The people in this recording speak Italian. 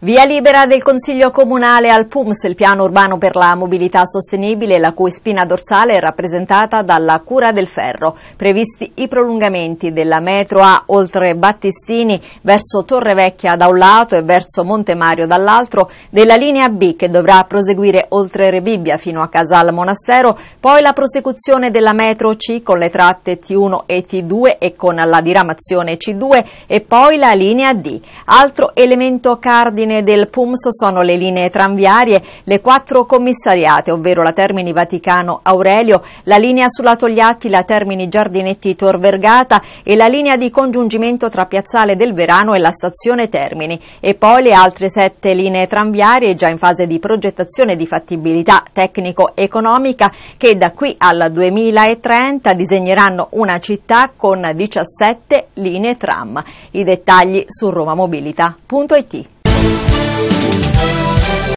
Via libera del Consiglio Comunale al PUMS, il piano urbano per la mobilità sostenibile, la cui spina dorsale è rappresentata dalla cura del ferro. Previsti i prolungamenti della metro A oltre Battistini verso Torrevecchia da un lato e verso Monte Mario dall'altro, della linea B che dovrà proseguire oltre Rebibbia fino a Casal Monastero, poi la prosecuzione della metro C con le tratte T1 e T2 e con la diramazione C2 e poi la linea D. Altro elemento cardine all'ordine del PUMS sono le linee tranviarie, le quattro commissariate, ovvero la Termini Vaticano Aurelio, la linea sulla Togliatti, la Termini Giardinetti Tor Vergata e la linea di congiungimento tra Piazzale del Verano e la stazione Termini. E poi le altre sette linee tranviarie già in fase di progettazione di fattibilità tecnico-economica che da qui al 2030 disegneranno una città con 17 linee tram. I dettagli su romamobilità.it